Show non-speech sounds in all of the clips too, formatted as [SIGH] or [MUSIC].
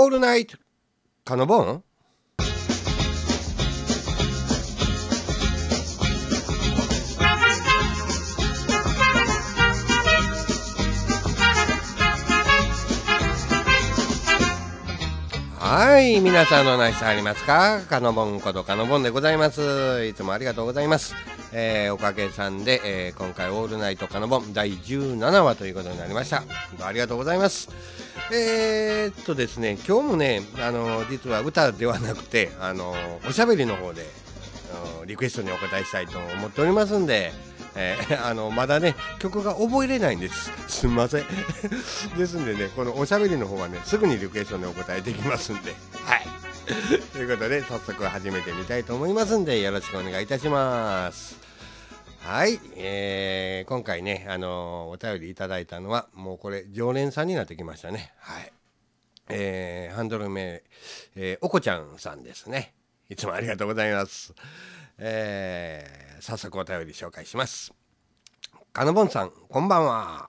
オールナイトカノボンはい、皆さんのナイスありますかカノボンことカノボンでございます。いつもありがとうございます。えー、おかげさんで、えー、今回オールナイトカノボン第17話ということになりました。ありがとうございます。えー、っとですね、今日もね、あの実は歌ではなくて、あのおしゃべりの方で、リクエストにお答えしたいと思っておりますんで、えー、[LAUGHS] あのまだね曲が覚えれないんですすんません [LAUGHS] ですんでねこのおしゃべりの方はねすぐにリクエストにお答えできますんではいということで早速始めてみたいと思いますんでよろしくお願いいたしますはい、えー、今回ね、あのー、お便りいただいたのは、もうこれ、常連さんになってきましたね。はい。えー、ハンドル名、えー、おこちゃんさんですね。いつもありがとうございます。えー、早速お便り紹介します。かのぼんさん、こんばんは。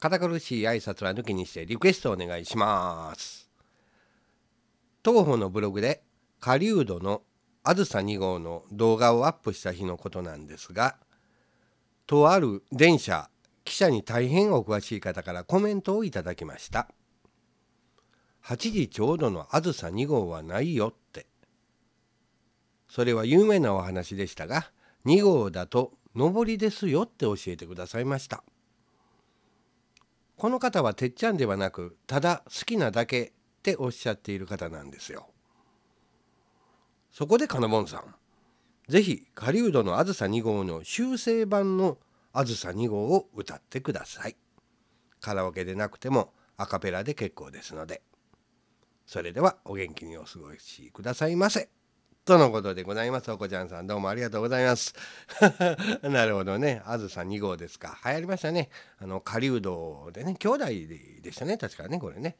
堅苦しい挨拶は抜きにしてリクエストお願いします。当方のブログで、狩人のあずさ2号の動画をアップした日のことなんですが、とある電車記者に大変お詳しい方からコメントをいただきました8時ちょうどのあずさ2号はないよってそれは有名なお話でしたが2号だと上りですよって教えてくださいましたこの方はてっちゃんではなくただ好きなだけっておっしゃっている方なんですよそこで金ンさんぜひ狩人のあずさ2号の修正版のあずさ2号を歌ってください。カラオケでなくてもアカペラで結構ですので。それではお元気にお過ごしくださいませ。とのことでございます。おこちゃんさんどうもありがとうございます。[LAUGHS] なるほどね。あずさ2号ですか。流行りましたね。あの、狩人でね、兄弟でしたね。確かね、これね。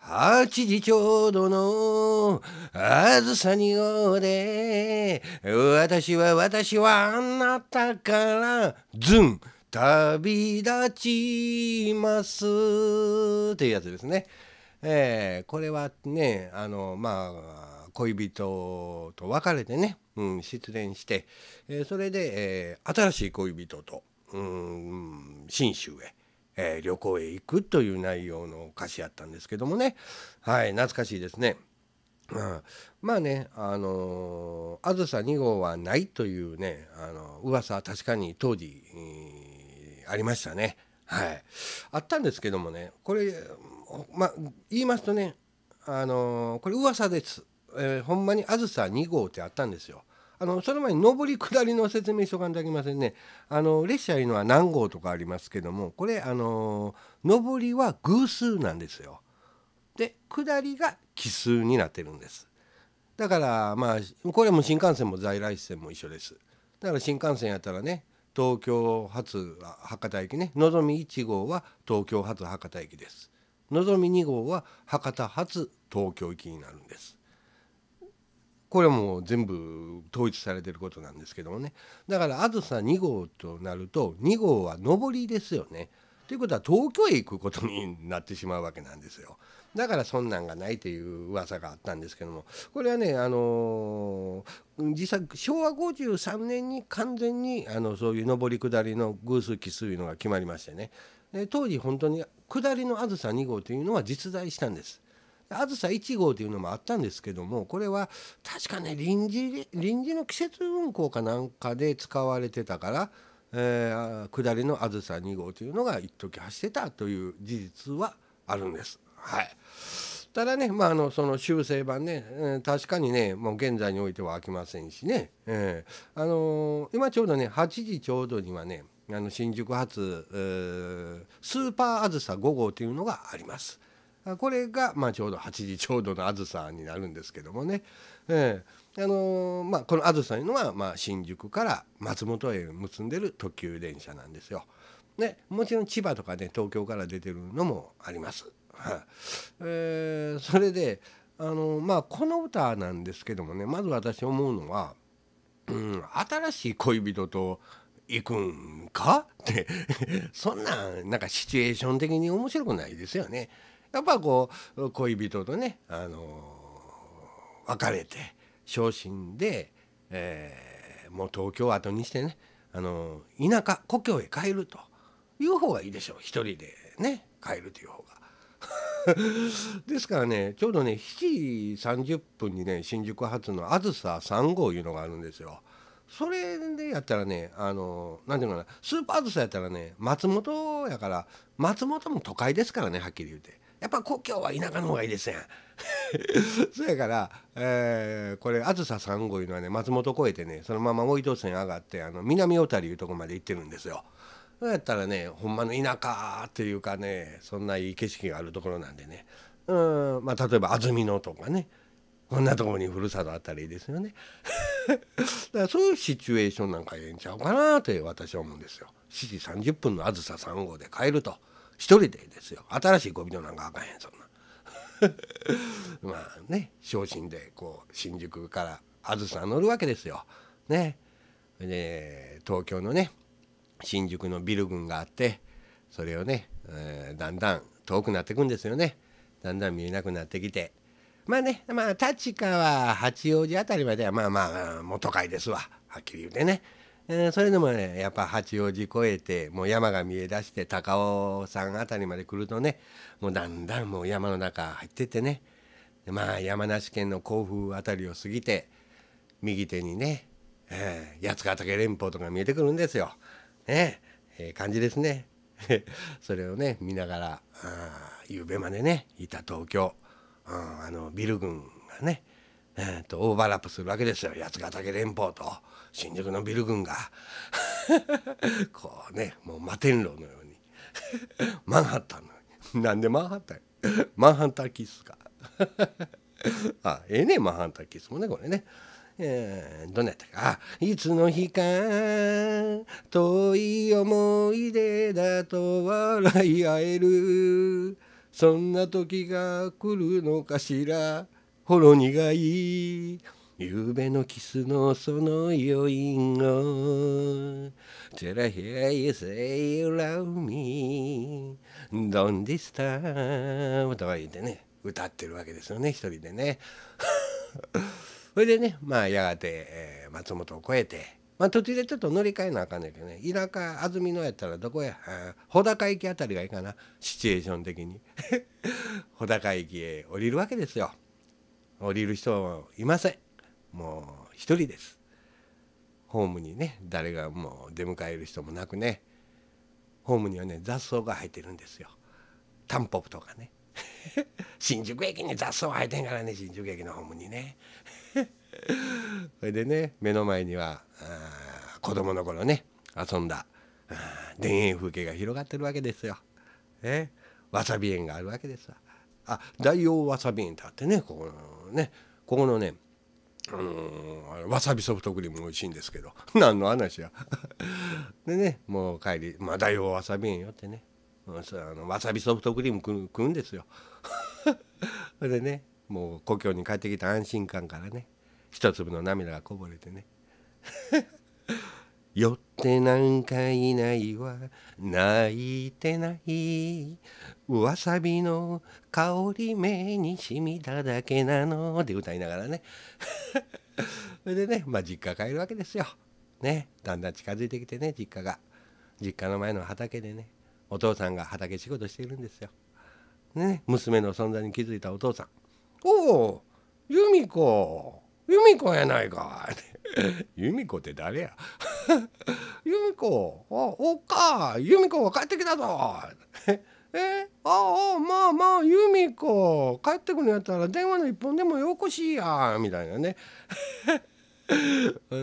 八時ちょうどのあずさにおで私は私はあなたからズン旅立ちますっていうやつですね。えー、これはねあのまあ恋人と別れてね、うん、失恋して、えー、それで、えー、新しい恋人と、うん、信州へ、えー、旅行へ行くという内容の歌詞やったんですけどもねはい懐かしいですね。うん、まあねあのー「あずさ2号はない」というねあの噂は確かに当時、えー、ありましたねはいあったんですけどもねこれまあ言いますとねあのー、これ噂です、えー、ほんまに「あずさ2号」ってあったんですよ。あのその前に上り下りの説明しとかんとあきませんねあの列車いうのは何号とかありますけどもこれあの上りは偶数なんですよで下りが奇数になってるんですだからまあこれも新幹線も在来線も一緒ですだから新幹線やったらね東京発博多駅ねのぞみ1号は東京発博多駅ですのぞみ2号は博多発東京行きになるんですこれも全部統一されてることなんですけどもねだからあずさ2号となると2号は上りですよね。ということは東京へ行くことになってしまうわけなんですよ。だからそんなんがないという噂があったんですけどもこれはねあのー、実際昭和53年に完全にあのそういう上り下りの偶数奇数いうのが決まりましてね当時本当に下りのあずさ2号というのは実在したんです。あずさ1号というのもあったんですけどもこれは確かね臨時臨時の季節運行かなんかで使われてたから、えー、下りのあずさ2号というのが一時走ってたという事実はあるんです。はい、ただね、まあ、あのその修正版ね、えー、確かにねもう現在においては飽きませんしね、えー、あのー、今ちょうどね8時ちょうどにはねあの新宿発、えー、スーパーあずさ5号というのがあります。これが、まあ、ちょうど8時ちょうどのあずさになるんですけどもね、えーあのー、まあ、このあずさいうのは、まあ、新宿から松本へ結んでる特急電車なんですよ。ね、もちろん千葉とかね東京から出てるのもあります。えー、それで、あのー、まあ、この歌なんですけどもねまず私思うのは、うん、新しい恋人と行くんかって [LAUGHS] そんななんかシチュエーション的に面白くないですよね。やっぱこう恋人とね、あの別れて昇進で、えー、もう東京を後にしてね、あの田舎故郷へ帰るという方がいいでしょう一人でね帰るという方が。[LAUGHS] ですからねちょうどね7時30分にね新宿発のあずさ3号いうのがあるんですよ。それでやったらねあの何ていうのかなスーパーあずさやったらね松本やから松本も都会ですからねはっきり言うて。やっぱ故郷は田舎の方がいいですやん。[LAUGHS] そやから、えー、これあずさ3号いうのはね松本越えてねそのまま大戸線上がってあの南小谷いうとこまで行ってるんですよ。そうやったらねほんまの田舎っていうかねそんないい景色があるところなんでねうん、まあ、例えば安曇野とかねこんなとこにふるさとあったらいいですよね。[LAUGHS] だからそういうシチュエーションなんかええんちゃうかなという私は思うんですよ。7時30分のあずさ3号で帰ると。一人でですよ新しい小人なんかあかんへんそんな [LAUGHS] まあね昇進でこう新宿からあずさ乗るわけですよ。ねで東京のね新宿のビル群があってそれをね、えー、だんだん遠くなってくんですよねだんだん見えなくなってきてまあねまあ立川八王子辺りまではまあまあ元会ですわはっきり言うてね。えー、それでもねやっぱ八王子越えてもう山が見えだして高尾山辺りまで来るとねもうだんだんもう山の中入ってってねまあ山梨県の甲府辺りを過ぎて右手にね、えー、八ヶ岳連峰とか見えてくるんですよ。ねえー、感じですね。[LAUGHS] それをね見ながらあ夕べまでねいた東京、うん、あのビル群がね、えー、とオーバーラップするわけですよ八ヶ岳連峰と。新宿のビル群が [LAUGHS] こうねもう摩天楼のように [LAUGHS] マンハッタンのようになんでマンハッタンマンハッタンキスか [LAUGHS] あええねマンハッタンキスもねこれね。えー、どんなやったかいつの日か遠い思い出だと笑い合えるそんな時が来るのかしらほろ苦い夕べのキスのその余韻を Till I say you love me Don't disturb とか言ってね歌ってるわけですよね一人でね [LAUGHS] それでねまあやがて、えー、松本を越えてまあ途中でちょっと乗り換えなあかんねんけどね田舎安曇野やったらどこや穂高駅あたりがいいかなシチュエーション的に穂高 [LAUGHS] 駅へ降りるわけですよ降りる人はいませんもう一人ですホームにね誰がもう出迎える人もなくねホームにはね雑草が生えてるんですよタンポポとかね [LAUGHS] 新宿駅に雑草生えてんからね新宿駅のホームにね [LAUGHS] それでね目の前には子供の頃ね遊んだ田園風景が広がってるわけですよ。ね、わさび園があるわけですわ。あ大王わさび園ってあってねここのねここのねあのわさびソフトクリーム美味しいんですけど [LAUGHS] 何の話や [LAUGHS] でねもう帰り「まだよわさび園よ」ってね、うん、あのわさびソフトクリーム食うんですよ [LAUGHS] でねもう故郷に帰ってきた安心感からね一粒の涙がこぼれてね「よってなんかいないわ泣いてないわさびの香り目にしみただけなのって歌いながらね [LAUGHS] それでねまあ実家帰るわけですよねだんだん近づいてきてね実家が実家の前の畑でねお父さんが畑仕事してるんですよ。ね娘の存在に気づいたお父さん「おお由美子由美子やないか」由美子って誰や由美子おおっか由美子が帰ってきたぞえああまあまあ由美子帰ってくるんやったら電話の一本でもよこしいやみたいなね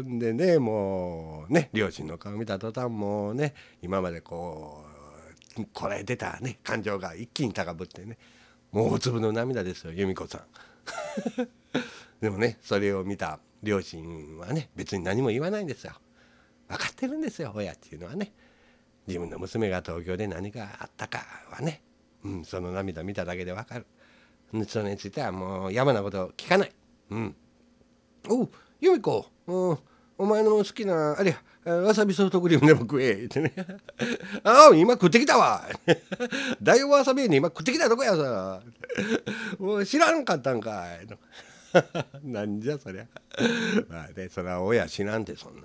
んでねもうね両親の顔見た途端もうね今までこうこらえてたね感情が一気に高ぶってねもう大粒の涙ですよ由美子さん。でもねそれを見た両親はね別に何も言わないんですよ分かってるんですよ親っていうのはね自分の娘が東京で何があったかはね、うん、その涙見ただけで分かるそれについてはもうやばなこと聞かないうんおう由美子うんお前の好きなあれやわさびソフトクリームでも食えってね [LAUGHS] ああ今食ってきたわ [LAUGHS] 大王わさびに今食ってきたとこやさもう知らんかったんかい [LAUGHS] なんじゃそりゃ [LAUGHS] まあでそれは親死なんてそんな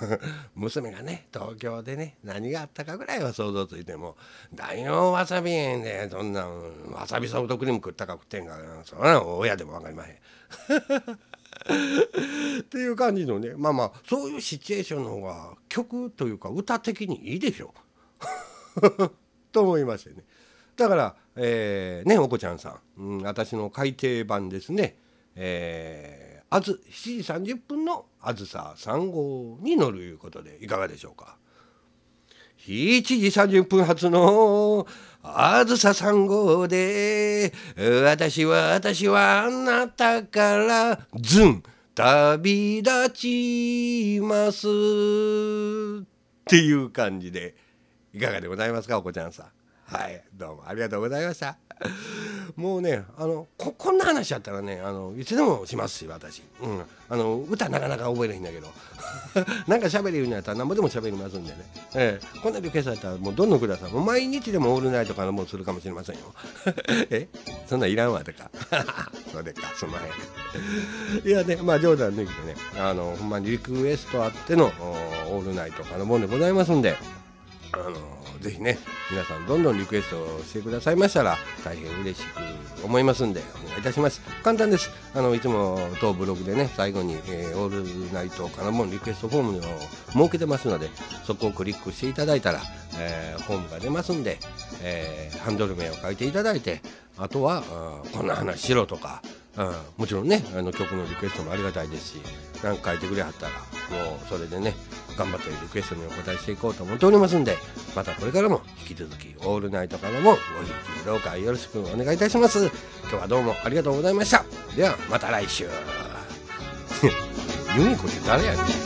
[LAUGHS] 娘がね東京でね何があったかぐらいは想像ついても「大のわさび園でそんなわさびソフトクリーム食ったか食ってんかそんな親でも分かりまへんっていう感じのねまあまあそういうシチュエーションの方が曲というか歌的にいいでしょと思いましてねだから、えー、ねおこちゃんさん、うん、私の改訂版ですねえー、あず7時30分のあずさ3号に乗るいうことでいかがでしょうか7時30分発のあずさ3号で私は私はあなたからずん旅立ちますっていう感じでいかがでございますかお子ちゃんさんはいどうもありがとうございましたもうねあのここんな話やったらねあのいつでもしますし私、うん、あの歌なかなか覚えないんだけど [LAUGHS] なんか喋れるんやったら何ぼでも喋りますんでね、えー、こんなリクエストやったらもうどんどんくださいもう毎日でもオールナイトからもうするかもしれませんよ [LAUGHS] えそんないらんわとか [LAUGHS] それかすまへんいやねまあ冗談抜きでねあのほんまにリクエストあってのオールナイトからもんでございますんであのー、ぜひね皆さんどんどんリクエストしてくださいましたら大変嬉しく思いますんでお願いいたします簡単ですあのいつも当ブログでね最後に、えー、オールナイトからもリクエストフォームを設けてますのでそこをクリックしていただいたら、えー、フォームが出ますんで、えー、ハンドル名を書いていただいてあとは、あこんな話しろとか、うん、もちろんねあの曲のリクエストもありがたいですし何書いてくれはったらもうそれでね頑張ってリクエストにお答えしていこうと思っておりますんでまたこれからも引き続きオールナイトからもごひいきどうかよろしくお願いいたします今日はどうもありがとうございましたではまた来週 [LAUGHS] ユミコって誰やねん